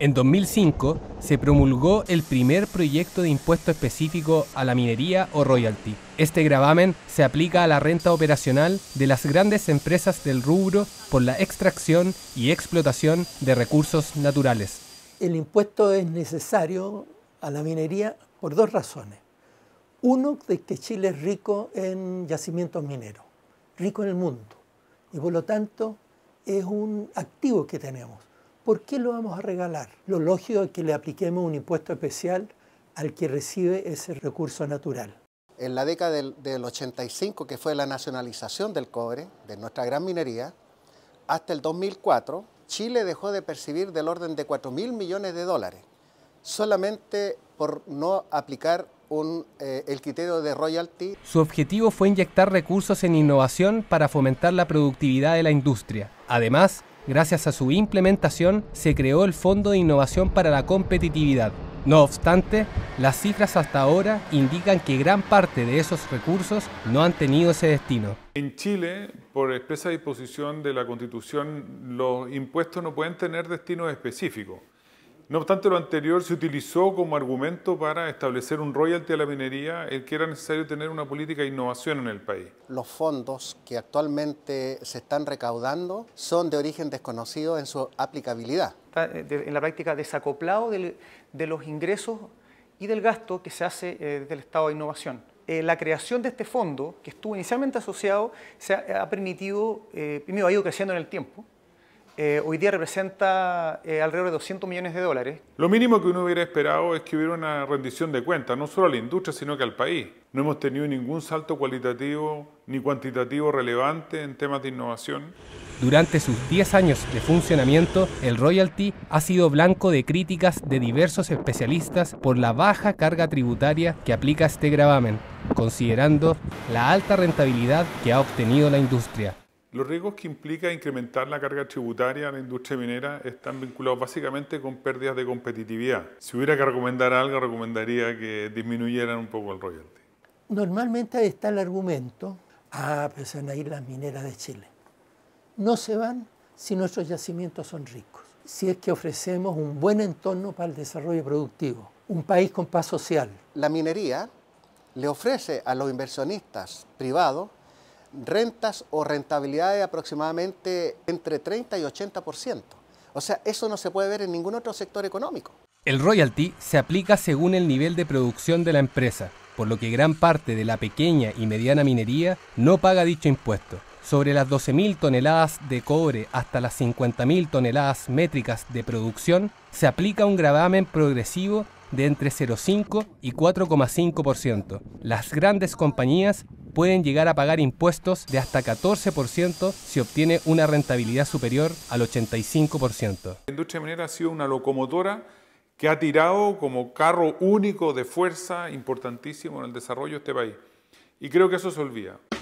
En 2005 se promulgó el primer proyecto de impuesto específico a la minería o royalty. Este gravamen se aplica a la renta operacional de las grandes empresas del rubro por la extracción y explotación de recursos naturales. El impuesto es necesario a la minería por dos razones. Uno, de que Chile es rico en yacimientos mineros, rico en el mundo, y por lo tanto es un activo que tenemos ¿por qué lo vamos a regalar? Lo lógico es que le apliquemos un impuesto especial al que recibe ese recurso natural. En la década del, 85, que fue la nacionalización del cobre, de nuestra gran minería, hasta el 2004, Chile dejó de percibir del orden de 4 mil millones de dólares, solamente por no aplicar eh, el criterio de royalty. Su objetivo fue inyectar recursos en innovación para fomentar la productividad de la industria. Además, Gracias a su implementación se creó el Fondo de Innovación para la Competitividad. No obstante, las cifras hasta ahora indican que gran parte de esos recursos no han tenido ese destino. En Chile, por expresa disposición de la Constitución, los impuestos no pueden tener destinos específicos. No obstante, lo anterior se utilizó como argumento para establecer un royalty a la minería, el que era necesario tener una política de innovación en el país. Los fondos que actualmente se están recaudando son de origen desconocido en su aplicabilidad. Eh, en la práctica desacoplado de los ingresos y del gasto que se hace eh, desde el Estado de Innovación. Eh, la creación de este fondo, que estuvo inicialmente asociado, se ha, permitido, primero ha ido creciendo en el tiempo, eh, hoy día representa eh, alrededor de 200 millones de dólares. Lo mínimo que uno hubiera esperado es que hubiera una rendición de cuentas, no solo a la industria, sino que al país. No hemos tenido ningún salto cualitativo ni cuantitativo relevante en temas de innovación. Durante sus 10 años de funcionamiento, el royalty ha sido blanco de críticas de diversos especialistas por la baja carga tributaria que aplica este gravamen, considerando la alta rentabilidad que ha obtenido la industria. Los riesgos que implica incrementar la carga tributaria a la industria minera están vinculados básicamente con pérdidas de competitividad. Si hubiera que recomendar algo, recomendaría que disminuyeran un poco el royalty. Normalmente está el argumento, ah, pues van a ir las mineras de Chile. No se van si nuestros yacimientos son ricos, si es que ofrecemos un buen entorno para el desarrollo productivo, un país con paz social. La minería le ofrece a los inversionistas privados rentas o rentabilidad de aproximadamente entre 30 y 80%. O sea, eso no se puede ver en ningún otro sector económico. El royalty se aplica según el nivel de producción de la empresa, por lo que gran parte de la pequeña y mediana minería no paga dicho impuesto. Sobre las 12.000 toneladas de cobre hasta las 50.000 toneladas métricas de producción, se aplica un gravamen progresivo de entre 0,5 y 4,5%. Las grandes compañías pueden llegar a pagar impuestos de hasta 14% si obtiene una rentabilidad superior al 85%. La industria minera ha sido una locomotora que ha tirado como carro único de fuerza importantísimo en el desarrollo de este país. Y creo que eso se olvida.